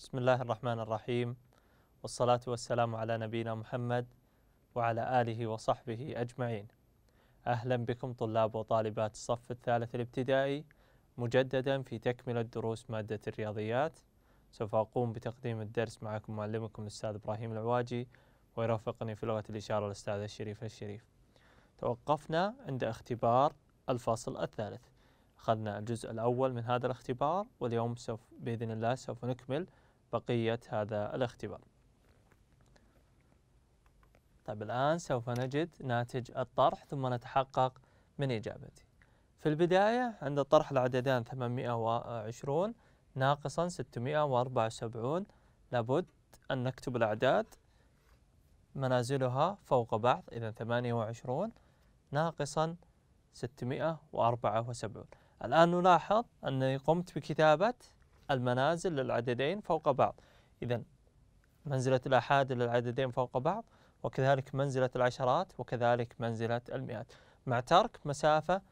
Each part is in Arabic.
بسم الله الرحمن الرحيم والصلاة والسلام على نبينا محمد وعلى آله وصحبه أجمعين أهلا بكم طلاب وطالبات الصف الثالث الابتدائي مجددا في تكملة دروس مادة الرياضيات سوف أقوم بتقديم الدرس معكم معلمكم الأستاذ إبراهيم العواجي ويرافقني في لغة الإشارة الأستاذ الشريف الشريف توقفنا عند اختبار الفصل الثالث أخذنا الجزء الأول من هذا الاختبار واليوم سوف بإذن الله سوف نكمل بقية هذا الاختبار طيب الآن سوف نجد ناتج الطرح ثم نتحقق من إجابتي في البداية عند الطرح العددان 820 ناقصا 674 لابد أن نكتب الأعداد منازلها فوق بعض إذا 28 ناقصا 674 الآن نلاحظ أنني قمت بكتابة المنازل للعددين فوق بعض إذا منزلة الآحاد للعددين فوق بعض وكذلك منزلة العشرات وكذلك منزلة المئات مع ترك مسافة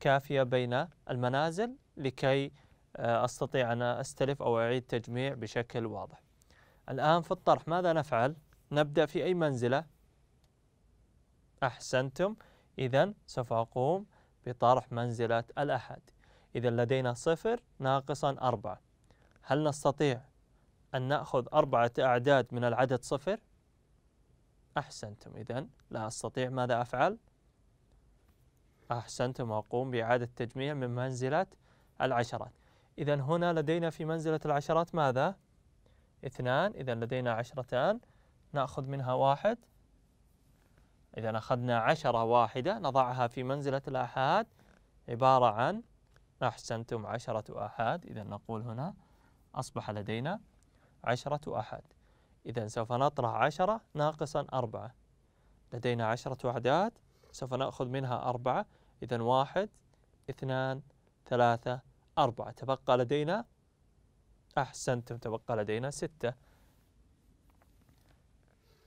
كافية بين المنازل لكي آه، أستطيع أن أستلف أو أعيد تجميع بشكل واضح الآن في الطرح ماذا نفعل؟ نبدأ في أي منزلة؟ أحسنتم إذا سوف أقوم بطرح منزلة الأحد إذا لدينا صفر ناقصا أربعة هل نستطيع أن نأخذ أربعة أعداد من العدد صفر؟ أحسنتم إذا لا أستطيع ماذا أفعل؟ أحسنتم أقوم بإعادة تجميع من منزلة العشرات إذا هنا لدينا في منزلة العشرات ماذا؟ اثنان إذا لدينا عشرتان نأخذ منها واحد إذا أخذنا عشرة واحدة نضعها في منزلة الآحاد عبارة عن أحسنتم عشرة آحاد إذا نقول هنا أصبح لدينا عشرة أحد إذا سوف نطرح عشرة ناقصا أربعة لدينا عشرة أعداد سوف نأخذ منها أربعة إذا واحد اثنان ثلاثة أربعة تبقى لدينا أحسنتم تبقى لدينا ستة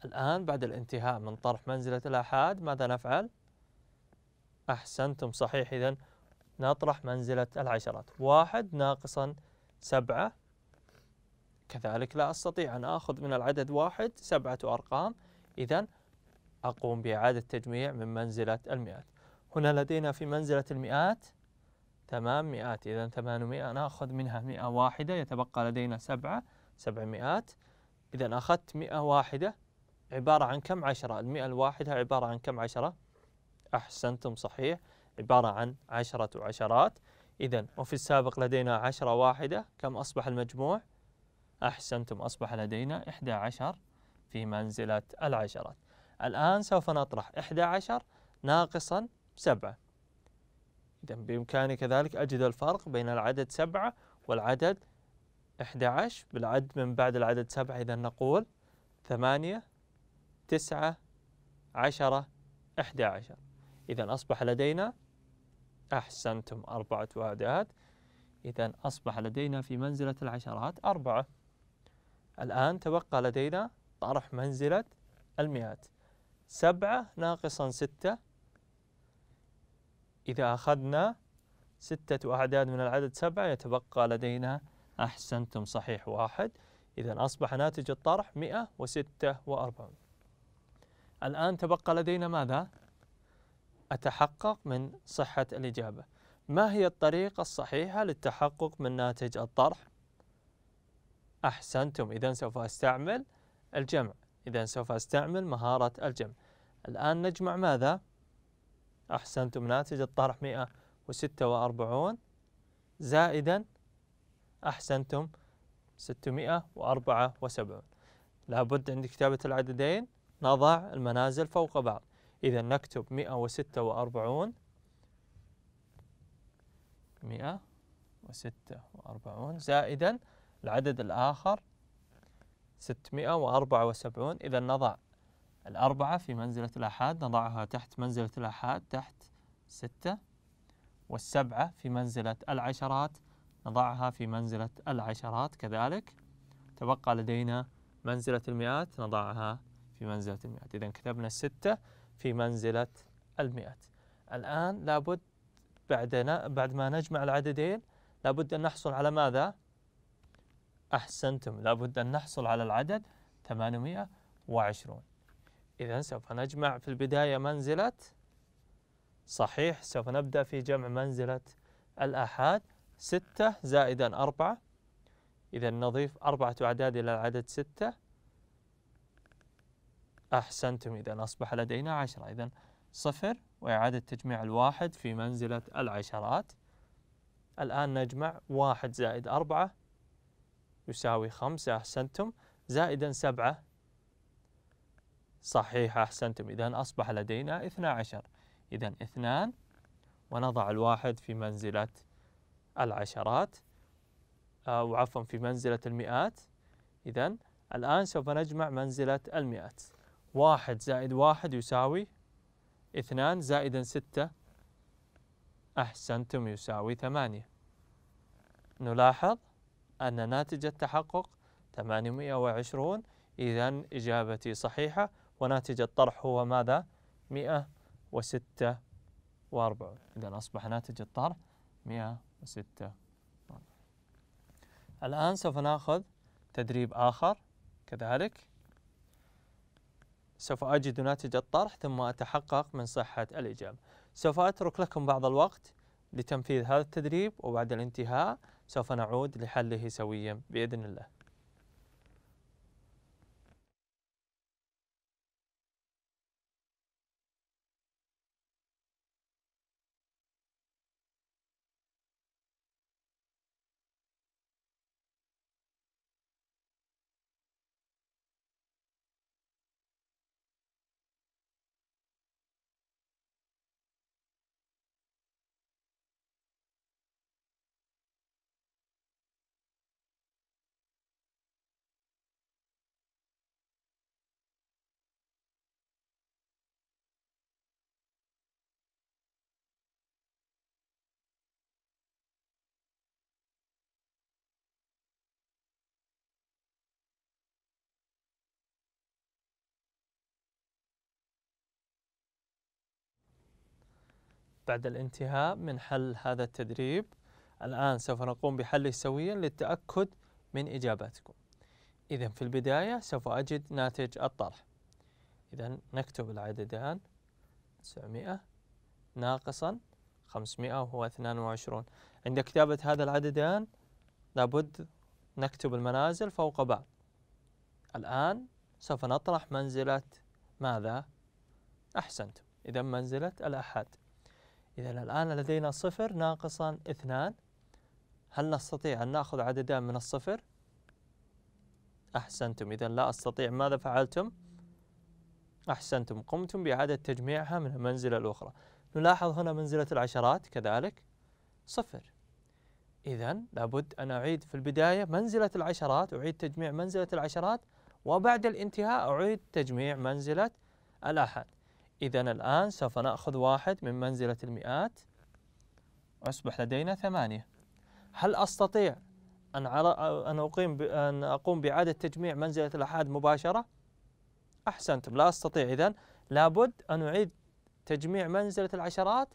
الآن بعد الانتهاء من طرح منزلة الآحاد ماذا نفعل؟ أحسنتم صحيح إذا نطرح منزلة العشرات واحد ناقصا سبعة كذلك لا أستطيع أن آخذ من العدد واحد سبعة أرقام إذا أقوم بإعادة تجميع من منزلة المئات هنا لدينا في منزلة المئات تمام مئات إذا 800 نأخذ منها 100 واحدة يتبقى لدينا سبعة 700 إذا أخذت 100 واحدة عبارة عن كم عشرة المئة الواحدة عبارة عن كم عشرة أحسنتم صحيح عبارة عن عشرة عشرات إذا وفي السابق لدينا عشرة واحدة كم أصبح المجموع؟ أحسنتم أصبح لدينا 11 في منزلة العشرات الآن سوف نطرح 11 ناقصا 7 إذا بإمكاني كذلك أجد الفرق بين العدد 7 والعدد 11 بالعد من بعد العدد 7 إذا نقول 8 9 10 11 إذا أصبح لدينا أحسنتم أربعة أعداد إذا أصبح لدينا في منزلة العشرات أربعة الآن تبقى لدينا طرح منزلة المئات سبعة ناقصا ستة إذا أخذنا ستة أعداد من العدد سبعة يتبقى لدينا أحسنتم صحيح واحد إذا أصبح ناتج الطرح 146 الآن تبقى لدينا ماذا؟ أتحقق من صحة الإجابة ما هي الطريقة الصحيحة للتحقق من ناتج الطرح؟ أحسنتم إذا سوف أستعمل الجمع إذا سوف أستعمل مهارة الجمع الآن نجمع ماذا؟ أحسنتم ناتج الطرح 146 زائدا أحسنتم 674 لابد عند كتابة العددين نضع المنازل فوق بعض إذا نكتب 146 146 زائدا العدد الآخر 674 إذا نضع الأربعة في منزلة الآحاد نضعها تحت منزلة الآحاد تحت ستة والسبعة في منزلة العشرات نضعها في منزلة العشرات كذلك تبقى لدينا منزلة المئات نضعها في منزلة المئات إذا كتبنا الستة في منزلة المئات الآن لابد بعد بعد ما نجمع العددين لابد أن نحصل على ماذا؟ أحسنتم لابد أن نحصل على العدد 820 إذا سوف نجمع في البداية منزلة صحيح سوف نبدأ في جمع منزلة الآحاد ستة زائدا أربعة إذا نضيف أربعة أعداد إلى العدد ستة أحسنتم إذا أصبح لدينا عشرة إذا صفر وإعادة تجميع الواحد في منزلة العشرات الآن نجمع واحد زائد أربعة يساوي خمسة أحسنتم زائدا سبعة صحيح أحسنتم إذا أصبح لدينا 12 إذا اثنان ونضع الواحد في منزلة العشرات أو آه، عفوا في منزلة المئات إذا الآن سوف نجمع منزلة المئات واحد زائد واحد يساوي اثنان زائدا ستة أحسنتم يساوي ثمانية نلاحظ أن ناتج التحقق 820 إذا إجابتي صحيحة وناتج الطرح هو ماذا؟ 146 إذا أصبح ناتج الطرح 106 الآن سوف نأخذ تدريب آخر كذلك سوف أجد ناتج الطرح ثم أتحقق من صحة الإجابة سوف أترك لكم بعض الوقت لتنفيذ هذا التدريب وبعد الانتهاء سوف نعود لحله سويا بإذن الله بعد الانتهاء من حل هذا التدريب الآن سوف نقوم بحله سويا للتأكد من إجاباتكم إذا في البداية سوف أجد ناتج الطرح إذا نكتب العددان 900 ناقصا 522 عند كتابة هذا العددان لابد نكتب المنازل فوق بعض الآن سوف نطرح منزلة ماذا؟ أحسنت إذا منزلة الأحد إذا الآن لدينا صفر ناقصا اثنان هل نستطيع أن نأخذ عددان من الصفر؟ أحسنتم إذا لا أستطيع ماذا فعلتم؟ أحسنتم قمتم بإعادة تجميعها من المنزلة الأخرى نلاحظ هنا منزلة العشرات كذلك صفر إذا لابد أن أعيد في البداية منزلة العشرات أعيد تجميع منزلة العشرات وبعد الانتهاء أعيد تجميع منزلة الأحد إذا الآن سوف نأخذ واحد من منزلة المئات ويصبح لدينا ثمانية هل أستطيع أن أن أقيم أن أقوم بإعادة تجميع منزلة الآحاد مباشرة؟ أحسنتم لا أستطيع إذا لابد أن أعيد تجميع منزلة العشرات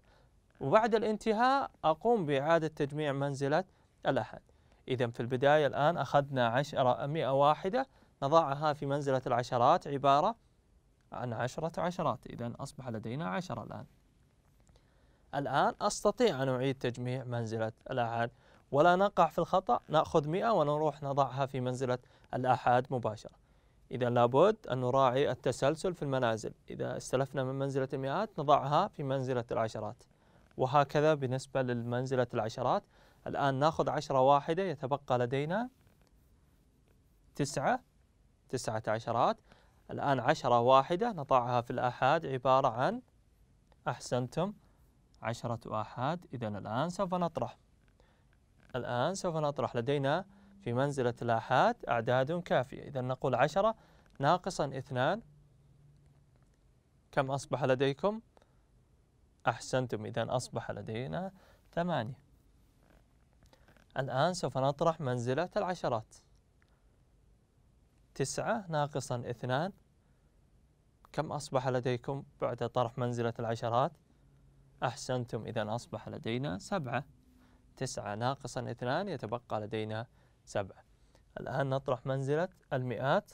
وبعد الانتهاء أقوم بإعادة تجميع منزلة الأحد إذا في البداية الآن أخذنا عشرة مئة واحدة نضعها في منزلة العشرات عبارة عن عشرة عشرات إذا أصبح لدينا عشرة الآن الآن أستطيع أن أعيد تجميع منزلة الأحاد ولا نقع في الخطأ نأخذ 100 ونروح نضعها في منزلة الأحاد مباشرة إذا لابد أن نراعي التسلسل في المنازل إذا استلفنا من منزلة المئات نضعها في منزلة العشرات وهكذا بالنسبة لمنزلة العشرات الآن نأخذ عشرة واحدة يتبقى لدينا تسعة تسعة عشرات الآن عشرة واحدة نضعها في الآحاد عبارة عن أحسنتم عشرة آحاد إذا الآن سوف نطرح الآن سوف نطرح لدينا في منزلة الآحاد أعداد كافية إذا نقول عشرة ناقصا اثنان كم أصبح لديكم؟ أحسنتم إذا أصبح لدينا ثمانية الآن سوف نطرح منزلة العشرات تسعة ناقصا اثنان كم أصبح لديكم بعد طرح منزلة العشرات أحسنتم إذا أصبح لدينا سبعة تسعة ناقصا اثنان يتبقى لدينا سبعة الآن نطرح منزلة المئات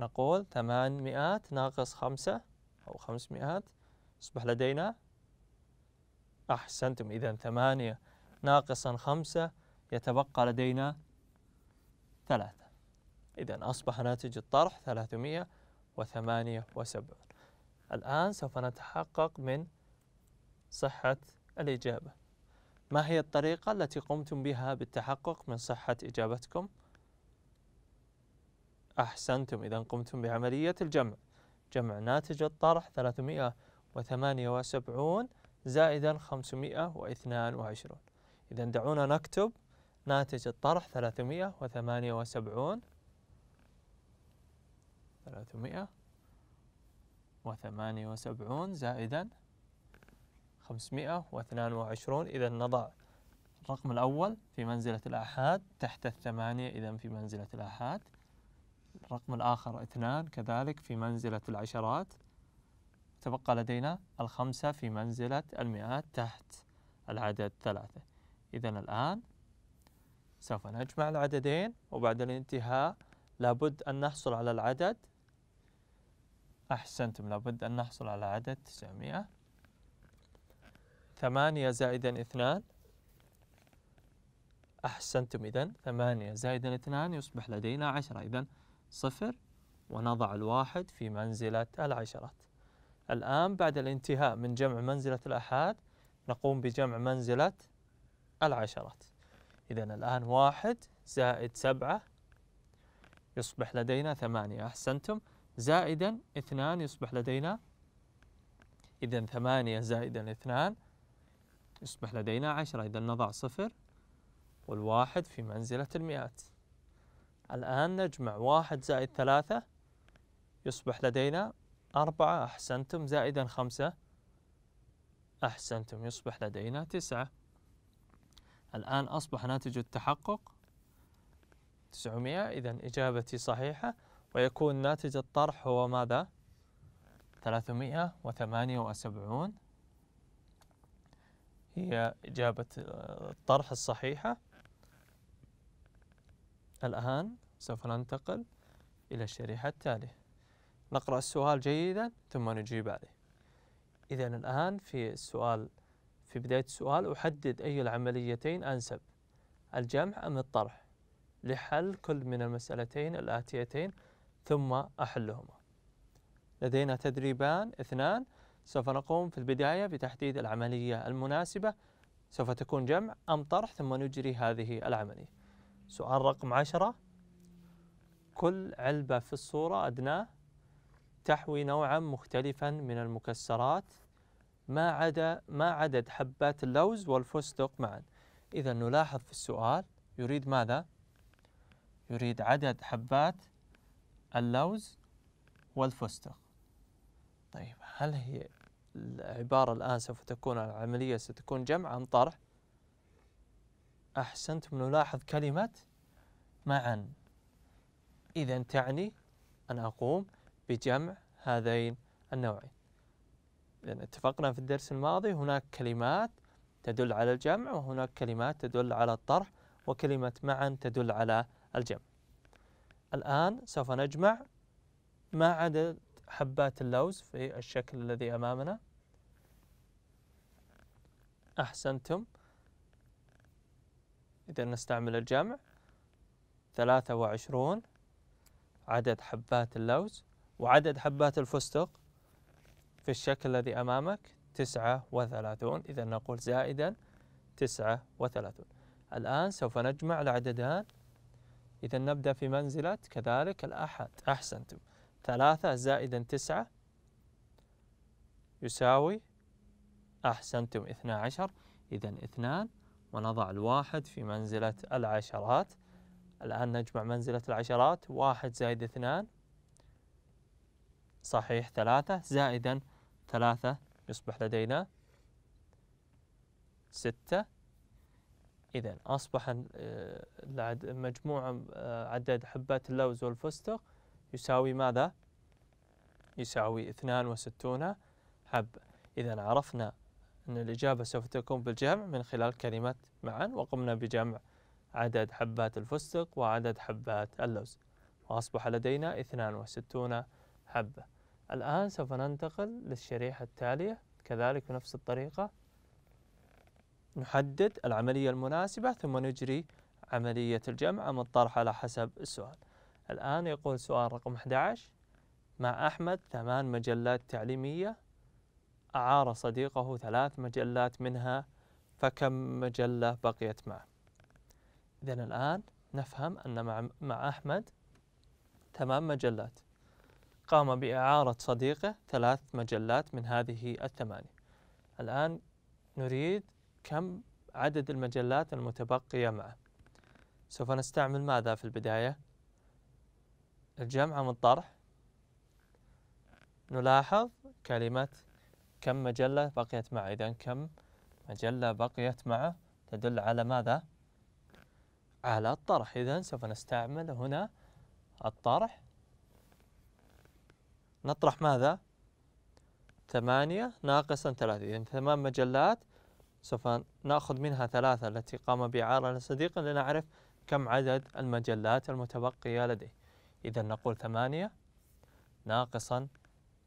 نقول ثمانمائات ناقص خمسة أو خمسمائات يصبح لدينا أحسنتم إذا ثمانية ناقصا خمسة يتبقى لدينا ثلاثة إذا أصبح ناتج الطرح ثلاثمائة وثمانية وسبعون الآن سوف نتحقق من صحة الإجابة ما هي الطريقة التي قمتم بها بالتحقق من صحة إجابتكم؟ أحسنتم إذا قمتم بعملية الجمع جمع ناتج الطرح 378 زائدا 522 إذا دعونا نكتب ناتج الطرح 378 ثلاثمائة وثمانية وسبعون زائدا خمسمائة واثنان وعشرون إذا نضع الرقم الأول في منزلة الآحاد تحت الثمانية إذا في منزلة الآحاد الرقم الآخر اثنان كذلك في منزلة العشرات تبقى لدينا الخمسة في منزلة المئات تحت العدد ثلاثة إذا الآن سوف نجمع العددين وبعد الانتهاء لابد أن نحصل على العدد أحسنتم لابد أن نحصل على عدد 900 ثمانية زائدا اثنان أحسنتم إذا ثمانية زائدا اثنان يصبح لدينا عشرة إذا صفر ونضع الواحد في منزلة العشرات الآن بعد الانتهاء من جمع منزلة الأحاد نقوم بجمع منزلة العشرات إذا الآن واحد زائد سبعة يصبح لدينا ثمانية أحسنتم زائدا اثنان يصبح لدينا إذا ثمانية زائدا اثنان يصبح لدينا عشرة إذا نضع صفر والواحد في منزلة المئات الآن نجمع واحد زائد ثلاثة يصبح لدينا أربعة أحسنتم زائدا خمسة أحسنتم يصبح لدينا تسعة الآن أصبح ناتج التحقق تسعمائة إذا إجابتي صحيحة ويكون ناتج الطرح هو ماذا؟ 378 هي إجابة آه، الطرح الصحيحة الآن سوف ننتقل إلى الشريحة التالية نقرأ السؤال جيدا ثم نجيب عليه إذا الآن في السؤال في بداية السؤال أحدد أي العمليتين أنسب الجمع أم الطرح لحل كل من المسألتين الآتيتين ثم أحلهما لدينا تدريبان اثنان سوف نقوم في البداية بتحديد العملية المناسبة سوف تكون جمع أم طرح ثم نجري هذه العملية سؤال رقم عشرة كل علبة في الصورة أدناه تحوي نوعا مختلفا من المكسرات ما عدا ما عدد حبات اللوز والفستق معا إذا نلاحظ في السؤال يريد ماذا؟ يريد عدد حبات اللوز والفستق طيب هل هي العبارة الآن سوف تكون العملية ستكون جمع أم طرح أحسنتم نلاحظ كلمة معا إذا تعني أن أقوم بجمع هذين النوعين لأن اتفقنا في الدرس الماضي هناك كلمات تدل على الجمع وهناك كلمات تدل على الطرح وكلمة معا تدل على الجمع الآن سوف نجمع ما عدد حبات اللوز في الشكل الذي أمامنا أحسنتم إذا نستعمل الجمع ثلاثة وعشرون عدد حبات اللوز وعدد حبات الفستق في الشكل الذي أمامك تسعة وثلاثون إذا نقول زائدا تسعة وثلاثون الآن سوف نجمع العددان إذا نبدأ في منزلة كذلك الأحد أحسنتم ثلاثة زائدا تسعة يساوي أحسنتم اثنا عشر إذا اثنان ونضع الواحد في منزلة العشرات الآن نجمع منزلة العشرات واحد زائد اثنان صحيح ثلاثة زائدا ثلاثة يصبح لدينا ستة إذا أصبح آه، مجموع آه، عدد حبات اللوز والفستق يساوي ماذا؟ يساوي 62 حبة إذا عرفنا أن الإجابة سوف تكون بالجمع من خلال كلمة معا وقمنا بجمع عدد حبات الفستق وعدد حبات اللوز وأصبح لدينا 62 حبة الآن سوف ننتقل للشريحة التالية كذلك بنفس الطريقة نحدد العملية المناسبة ثم نجري عملية الجمع أم الطرح على حسب السؤال الآن يقول سؤال رقم 11 مع أحمد ثمان مجلات تعليمية أعار صديقه ثلاث مجلات منها فكم مجلة بقيت معه إذا الآن نفهم أن مع, مع أحمد ثمان مجلات قام بإعارة صديقه ثلاث مجلات من هذه الثمانية الآن نريد كم عدد المجلات المتبقية معه سوف نستعمل ماذا في البداية الجمع من الطرح نلاحظ كلمة كم مجلة بقيت معه إذا كم مجلة بقيت معه تدل على ماذا على الطرح إذا سوف نستعمل هنا الطرح نطرح ماذا ثمانية ناقصا ثلاثة إذا ثمان مجلات سوف نأخذ منها ثلاثة التي قام بإعارة لصديق لنعرف كم عدد المجلات المتبقية لديه إذا نقول ثمانية ناقصا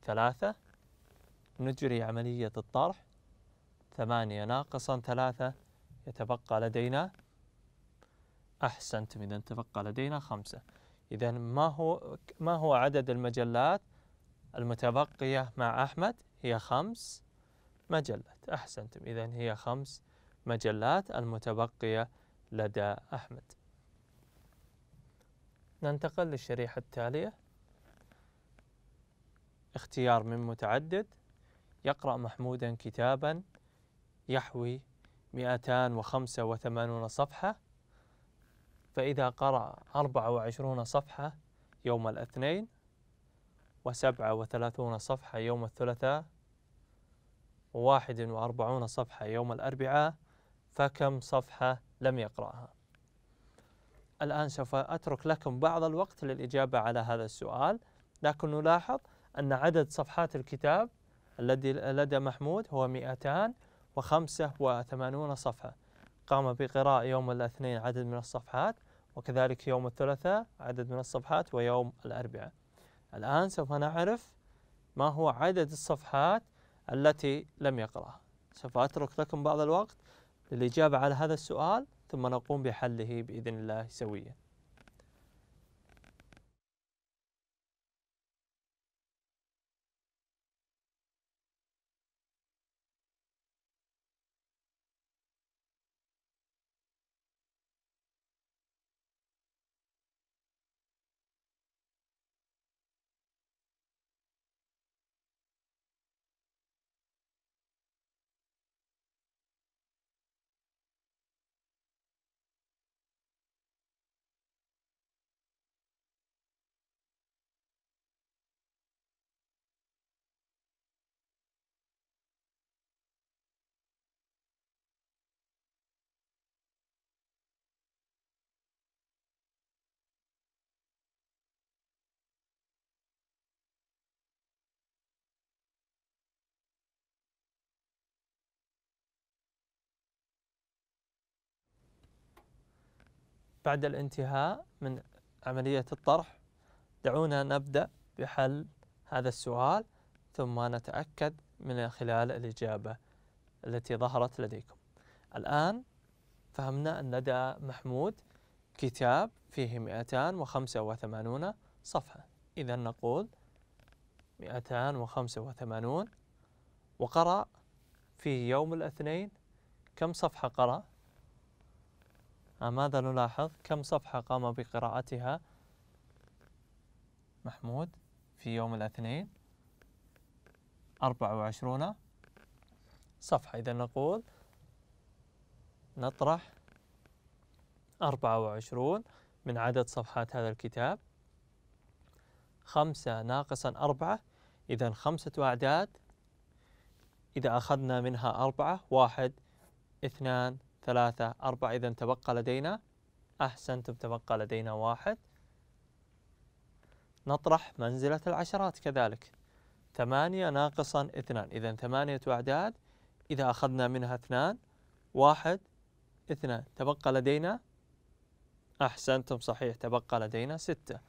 ثلاثة نجري عملية الطرح ثمانية ناقصا ثلاثة يتبقى لدينا أحسنتم إذا تبقى لدينا خمسة إذا ما هو ما هو عدد المجلات المتبقية مع أحمد هي خمس مجلات أحسنتم إذا هي خمس مجلات المتبقية لدى أحمد ننتقل للشريحة التالية اختيار من متعدد يقرأ محمودا كتابا يحوي 285 صفحة فإذا قرأ 24 صفحة يوم الاثنين وسبعة وثلاثون صفحة يوم الثلاثاء واحد وأربعون صفحة يوم الأربعاء فكم صفحة لم يقرأها الآن سوف أترك لكم بعض الوقت للإجابة على هذا السؤال لكن نلاحظ أن عدد صفحات الكتاب الذي لدى محمود هو 285 صفحة قام بقراءة يوم الاثنين عدد من الصفحات وكذلك يوم الثلاثاء عدد من الصفحات ويوم الأربعاء الآن سوف نعرف ما هو عدد الصفحات التي لم يقرأها سوف أترك لكم بعض الوقت للإجابة على هذا السؤال ثم نقوم بحله بإذن الله سويا بعد الانتهاء من عملية الطرح دعونا نبدأ بحل هذا السؤال ثم نتأكد من خلال الإجابة التي ظهرت لديكم الآن فهمنا أن لدى محمود كتاب فيه 285 صفحة إذا نقول 285 وقرأ في يوم الاثنين كم صفحة قرأ ماذا نلاحظ كم صفحة قام بقراءتها محمود في يوم الاثنين أربعة وعشرون صفحة إذا نقول نطرح أربعة وعشرون من عدد صفحات هذا الكتاب خمسة ناقصا أربعة إذا خمسة أعداد إذا أخذنا منها أربعة واحد اثنان ثلاثة أربعة إذا تبقى لدينا أحسنتم تبقى لدينا واحد نطرح منزلة العشرات كذلك ثمانية ناقصا اثنان إذا ثمانية أعداد إذا أخذنا منها اثنان واحد اثنان تبقى لدينا أحسنتم صحيح تبقى لدينا ستة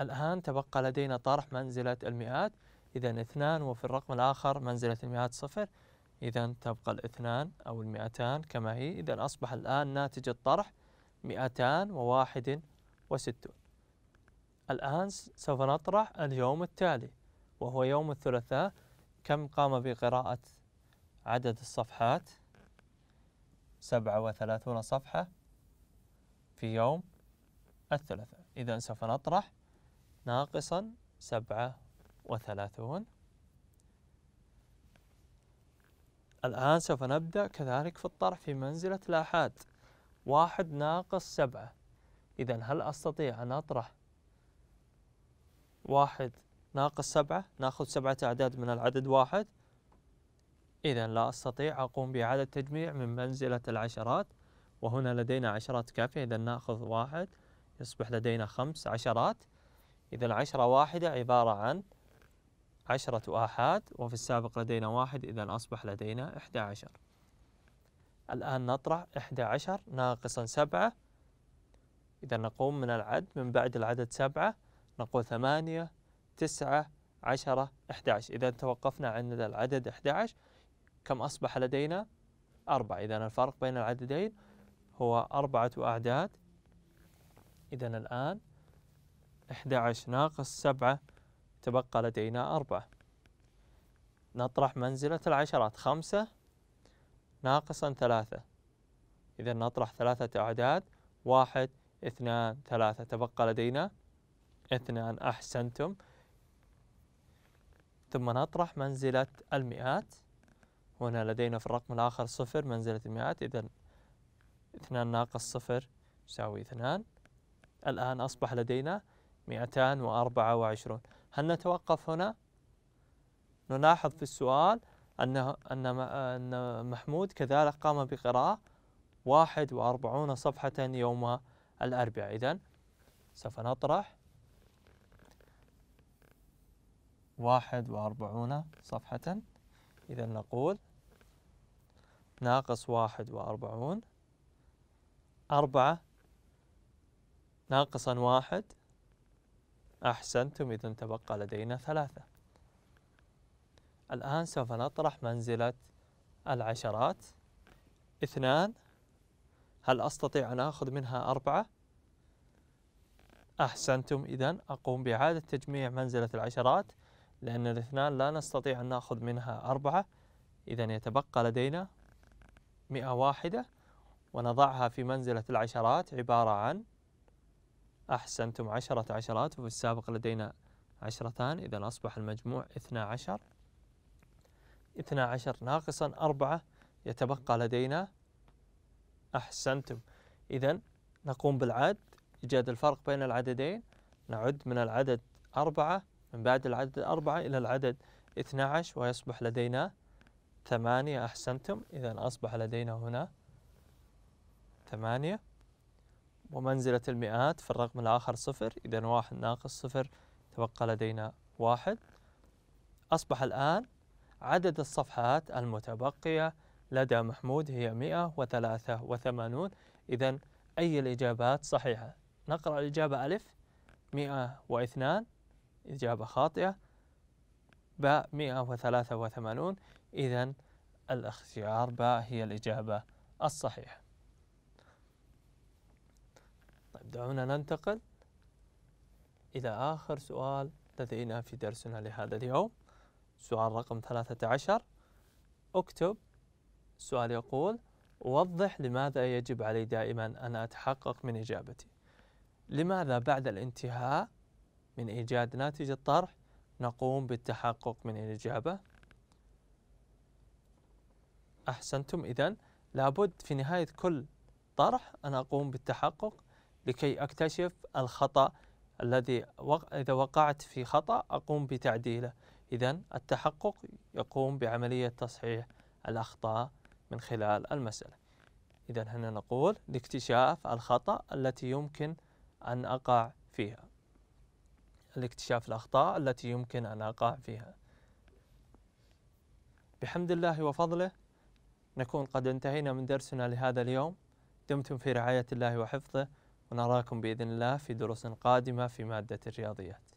الآن تبقى لدينا طرح منزلة المئات إذا اثنان وفي الرقم الآخر منزلة المئات صفر إذا تبقى الاثنان أو المئتان كما هي إذا أصبح الآن ناتج الطرح مئتان وواحد وستون الآن سوف نطرح اليوم التالي وهو يوم الثلاثاء كم قام بقراءة عدد الصفحات سبعة وثلاثون صفحة في يوم الثلاثاء إذا سوف نطرح ناقصا سبعة وثلاثون الآن سوف نبدأ كذلك في الطرح في منزلة الآحاد واحد ناقص سبعة إذا هل أستطيع أن أطرح واحد ناقص سبعة ناخذ سبعة أعداد من العدد واحد إذا لا أستطيع أقوم بإعادة تجميع من منزلة العشرات وهنا لدينا عشرات كافية إذا ناخذ واحد يصبح لدينا خمس عشرات إذا عشرة واحدة عبارة عن عشرة آحاد وفي السابق لدينا واحد إذا أصبح لدينا إحدى عشر الآن نطرح إحدى عشر ناقصا سبعة إذا نقوم من العد من بعد العدد سبعة نقول ثمانية تسعة عشرة إحدى عشر إذا توقفنا عند العدد إحدى عشر كم أصبح لدينا أربعة إذا الفرق بين العددين هو أربعة أعداد إذا الآن إحدى عشر ناقص سبعة تبقى لدينا أربعة نطرح منزلة العشرات خمسة ناقصا ثلاثة إذا نطرح ثلاثة أعداد واحد اثنان ثلاثة تبقى لدينا اثنان أحسنتم ثم نطرح منزلة المئات هنا لدينا في الرقم الآخر صفر منزلة المئات إذا اثنان ناقص صفر يساوي اثنان الآن أصبح لدينا مئتان وأربعة وعشرون هل نتوقف هنا؟ نلاحظ في السؤال أن أن محمود كذلك قام بقراءة 41 صفحة يوم الأربعاء إذا سوف نطرح 41 صفحة إذا نقول ناقص 41 أربعة ناقصا واحد أحسنتم إذا تبقى لدينا ثلاثة الآن سوف نطرح منزلة العشرات اثنان هل أستطيع أن آخذ منها أربعة؟ أحسنتم إذا أقوم بإعادة تجميع منزلة العشرات لأن الاثنان لا نستطيع أن نأخذ منها أربعة إذا يتبقى لدينا مئة واحدة ونضعها في منزلة العشرات عبارة عن أحسنتم عشرة عشرات وفي السابق لدينا عشرتان إذا أصبح المجموع اثنا عشر اثنا عشر ناقصا أربعة يتبقى لدينا أحسنتم إذا نقوم بالعد إيجاد الفرق بين العددين نعد من العدد أربعة من بعد العدد أربعة إلى العدد 12 ويصبح لدينا ثمانية أحسنتم إذا أصبح لدينا هنا ثمانية ومنزلة المئات في الرقم الآخر صفر إذا واحد ناقص صفر تبقى لدينا واحد أصبح الآن عدد الصفحات المتبقية لدى محمود هي 183 إذا أي الإجابات صحيحة نقرأ الإجابة ألف 102 إجابة خاطئة باء 183 إذا الاختيار باء هي الإجابة الصحيحة دعونا ننتقل إلى آخر سؤال لدينا في درسنا لهذا اليوم سؤال رقم 13 اكتب السؤال يقول وضح لماذا يجب علي دائما أن أتحقق من إجابتي لماذا بعد الانتهاء من إيجاد ناتج الطرح نقوم بالتحقق من الإجابة أحسنتم إذن لابد في نهاية كل طرح أن أقوم بالتحقق لكي أكتشف الخطأ الذي إذا وقعت في خطأ أقوم بتعديله إذا التحقق يقوم بعملية تصحيح الأخطاء من خلال المسألة إذا هنا نقول لاكتشاف الخطأ التي يمكن أن أقع فيها لاكتشاف الأخطاء التي يمكن أن أقع فيها بحمد الله وفضله نكون قد انتهينا من درسنا لهذا اليوم دمتم في رعاية الله وحفظه ونراكم بإذن الله في دروس قادمة في مادة الرياضيات